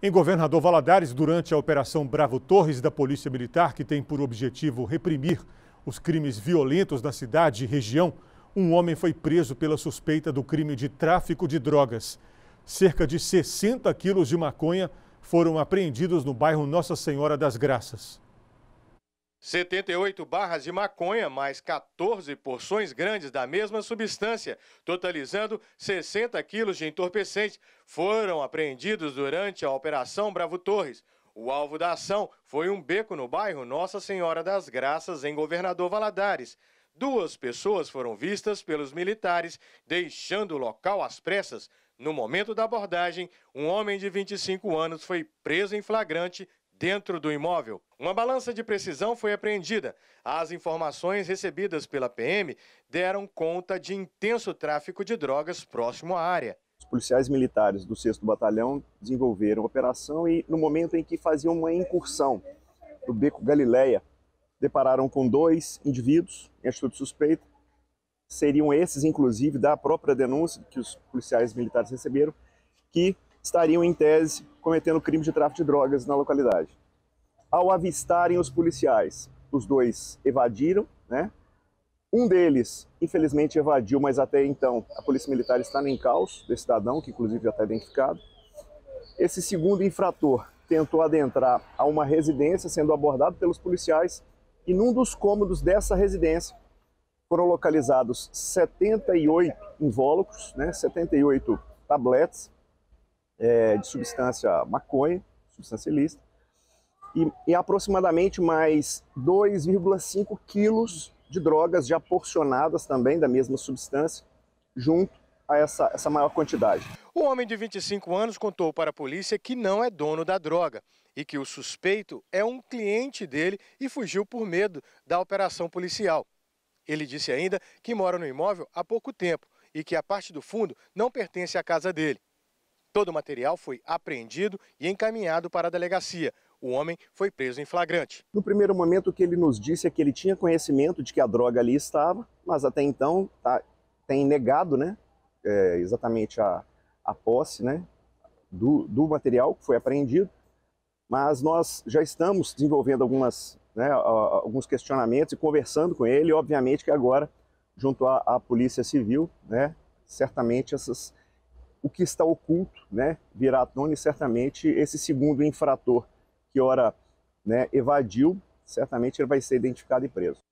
Em Governador Valadares, durante a Operação Bravo Torres da Polícia Militar, que tem por objetivo reprimir os crimes violentos na cidade e região, um homem foi preso pela suspeita do crime de tráfico de drogas. Cerca de 60 quilos de maconha foram apreendidos no bairro Nossa Senhora das Graças. 78 barras de maconha mais 14 porções grandes da mesma substância, totalizando 60 quilos de entorpecente, foram apreendidos durante a Operação Bravo Torres. O alvo da ação foi um beco no bairro Nossa Senhora das Graças, em Governador Valadares. Duas pessoas foram vistas pelos militares, deixando o local às pressas. No momento da abordagem, um homem de 25 anos foi preso em flagrante Dentro do imóvel, uma balança de precisão foi apreendida. As informações recebidas pela PM deram conta de intenso tráfico de drogas próximo à área. Os policiais militares do 6 Batalhão desenvolveram a operação e, no momento em que faziam uma incursão no beco Galileia, depararam com dois indivíduos em atitude suspeita. Seriam esses, inclusive, da própria denúncia que os policiais militares receberam, que estariam, em tese, cometendo crime de tráfico de drogas na localidade. Ao avistarem os policiais, os dois evadiram, né? Um deles, infelizmente, evadiu, mas até então a Polícia Militar está em encalço desse cidadão, que inclusive já está identificado. Esse segundo infrator tentou adentrar a uma residência, sendo abordado pelos policiais, e num dos cômodos dessa residência foram localizados 78 invólucros, né, 78 tabletes, é, de substância maconha, substância ilícita, e, e aproximadamente mais 2,5 quilos de drogas já porcionadas também da mesma substância, junto a essa, essa maior quantidade. O homem de 25 anos contou para a polícia que não é dono da droga e que o suspeito é um cliente dele e fugiu por medo da operação policial. Ele disse ainda que mora no imóvel há pouco tempo e que a parte do fundo não pertence à casa dele. Todo o material foi apreendido e encaminhado para a delegacia. O homem foi preso em flagrante. No primeiro momento, o que ele nos disse é que ele tinha conhecimento de que a droga ali estava, mas até então tá, tem negado né, é, exatamente a, a posse né, do, do material que foi apreendido. Mas nós já estamos desenvolvendo algumas, né, alguns questionamentos e conversando com ele. Obviamente que agora, junto à, à Polícia Civil, né, certamente essas o que está oculto, né, virá à tona e certamente esse segundo infrator que ora né, evadiu, certamente ele vai ser identificado e preso.